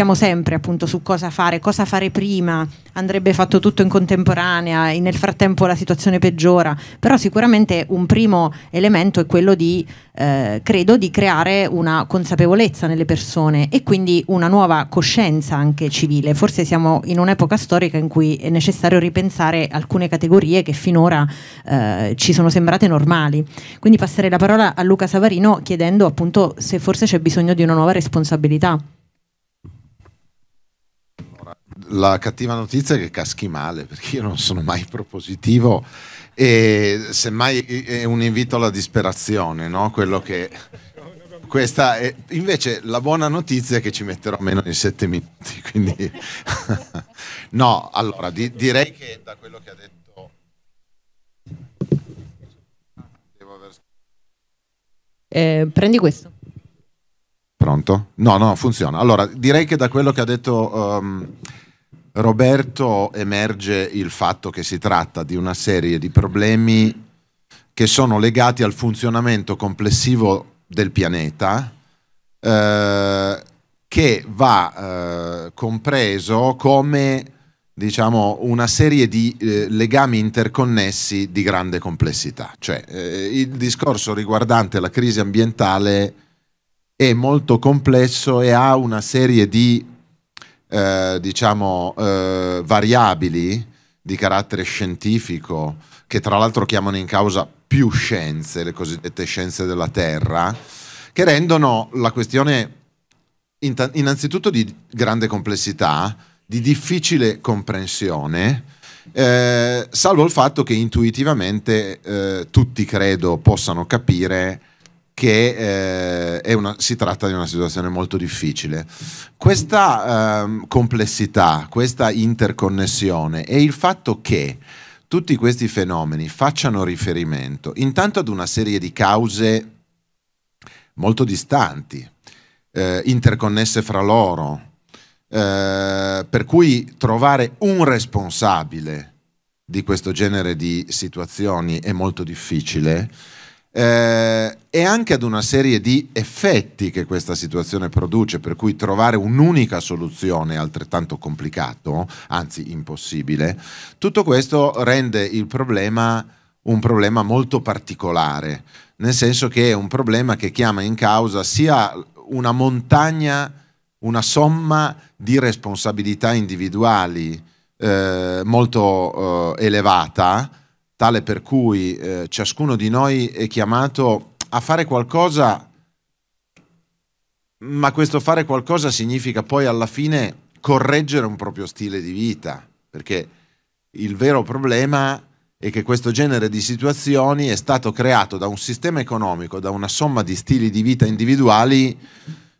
siamo sempre appunto su cosa fare, cosa fare prima, andrebbe fatto tutto in contemporanea, nel frattempo la situazione peggiora, però sicuramente un primo elemento è quello di, eh, credo, di creare una consapevolezza nelle persone e quindi una nuova coscienza anche civile. Forse siamo in un'epoca storica in cui è necessario ripensare alcune categorie che finora eh, ci sono sembrate normali. Quindi passerei la parola a Luca Savarino chiedendo appunto se forse c'è bisogno di una nuova responsabilità la cattiva notizia è che caschi male, perché io non sono mai propositivo e semmai è un invito alla disperazione, no? Quello che... Questa è invece la buona notizia è che ci metterò meno di sette minuti. Quindi... no, allora di, direi che da quello che ha detto... Eh, prendi questo. Pronto? No, no, funziona. Allora, direi che da quello che ha detto um, Roberto emerge il fatto che si tratta di una serie di problemi che sono legati al funzionamento complessivo del pianeta eh, che va eh, compreso come diciamo, una serie di eh, legami interconnessi di grande complessità. Cioè, eh, il discorso riguardante la crisi ambientale è molto complesso e ha una serie di eh, diciamo, eh, variabili di carattere scientifico, che tra l'altro chiamano in causa più scienze, le cosiddette scienze della Terra, che rendono la questione innanzitutto di grande complessità, di difficile comprensione, eh, salvo il fatto che intuitivamente eh, tutti credo possano capire che eh, una, si tratta di una situazione molto difficile. Questa eh, complessità, questa interconnessione e il fatto che tutti questi fenomeni facciano riferimento intanto ad una serie di cause molto distanti, eh, interconnesse fra loro, eh, per cui trovare un responsabile di questo genere di situazioni è molto difficile eh, e anche ad una serie di effetti che questa situazione produce, per cui trovare un'unica soluzione è altrettanto complicato, anzi impossibile, tutto questo rende il problema un problema molto particolare, nel senso che è un problema che chiama in causa sia una montagna, una somma di responsabilità individuali eh, molto eh, elevata, tale per cui eh, ciascuno di noi è chiamato a fare qualcosa, ma questo fare qualcosa significa poi alla fine correggere un proprio stile di vita, perché il vero problema è che questo genere di situazioni è stato creato da un sistema economico, da una somma di stili di vita individuali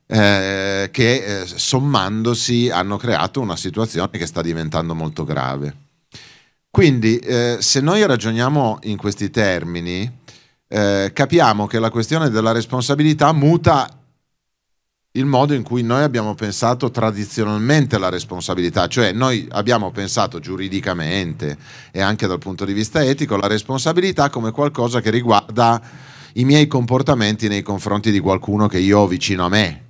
eh, che eh, sommandosi hanno creato una situazione che sta diventando molto grave. Quindi eh, se noi ragioniamo in questi termini, eh, capiamo che la questione della responsabilità muta il modo in cui noi abbiamo pensato tradizionalmente la responsabilità, cioè noi abbiamo pensato giuridicamente e anche dal punto di vista etico la responsabilità come qualcosa che riguarda i miei comportamenti nei confronti di qualcuno che io ho vicino a me,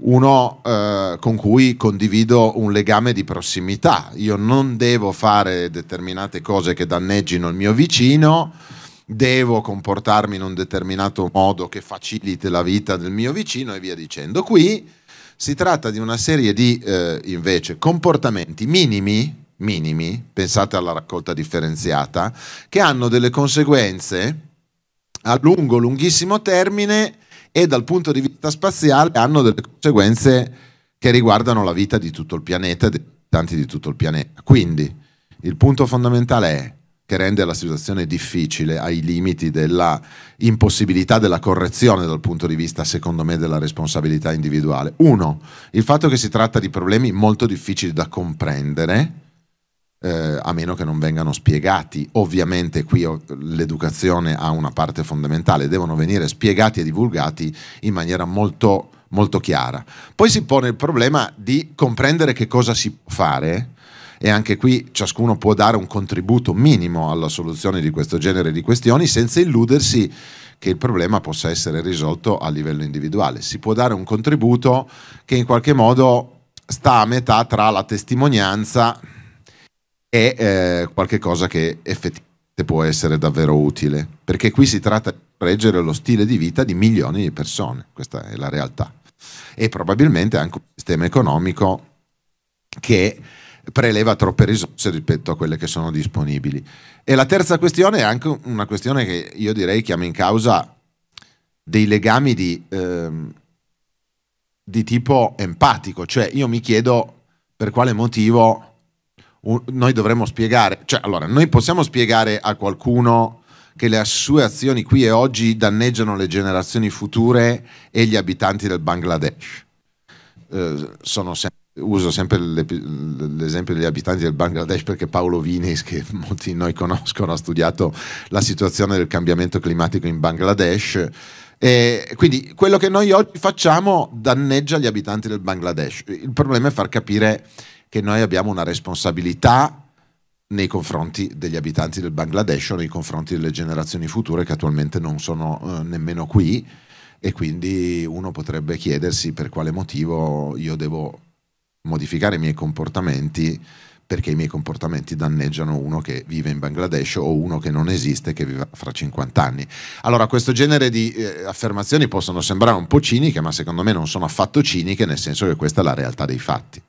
uno eh, con cui condivido un legame di prossimità. Io non devo fare determinate cose che danneggino il mio vicino, devo comportarmi in un determinato modo che faciliti la vita del mio vicino e via dicendo. Qui si tratta di una serie di eh, invece comportamenti minimi, minimi, pensate alla raccolta differenziata, che hanno delle conseguenze a lungo, lunghissimo termine e dal punto di vista spaziale hanno delle conseguenze che riguardano la vita di tutto il pianeta e degli abitanti di tutto il pianeta. Quindi il punto fondamentale è che rende la situazione difficile ai limiti della impossibilità della correzione dal punto di vista, secondo me, della responsabilità individuale. Uno, il fatto che si tratta di problemi molto difficili da comprendere eh, a meno che non vengano spiegati. Ovviamente qui l'educazione ha una parte fondamentale, devono venire spiegati e divulgati in maniera molto, molto chiara. Poi si pone il problema di comprendere che cosa si può fare e anche qui ciascuno può dare un contributo minimo alla soluzione di questo genere di questioni senza illudersi che il problema possa essere risolto a livello individuale. Si può dare un contributo che in qualche modo sta a metà tra la testimonianza è eh, qualcosa che effettivamente può essere davvero utile, perché qui si tratta di reggere lo stile di vita di milioni di persone, questa è la realtà, e probabilmente anche un sistema economico che preleva troppe risorse rispetto a quelle che sono disponibili. E la terza questione è anche una questione che io direi chiama in causa dei legami di, ehm, di tipo empatico, cioè io mi chiedo per quale motivo noi dovremmo spiegare, cioè allora noi possiamo spiegare a qualcuno che le sue azioni qui e oggi danneggiano le generazioni future e gli abitanti del Bangladesh. Eh, sem uso sempre l'esempio degli abitanti del Bangladesh perché Paolo Vinis, che molti di noi conoscono, ha studiato la situazione del cambiamento climatico in Bangladesh. E quindi quello che noi oggi facciamo danneggia gli abitanti del Bangladesh. Il problema è far capire che noi abbiamo una responsabilità nei confronti degli abitanti del Bangladesh o nei confronti delle generazioni future che attualmente non sono eh, nemmeno qui e quindi uno potrebbe chiedersi per quale motivo io devo modificare i miei comportamenti perché i miei comportamenti danneggiano uno che vive in Bangladesh o uno che non esiste che vive fra 50 anni. Allora, questo genere di eh, affermazioni possono sembrare un po' ciniche, ma secondo me non sono affatto ciniche, nel senso che questa è la realtà dei fatti.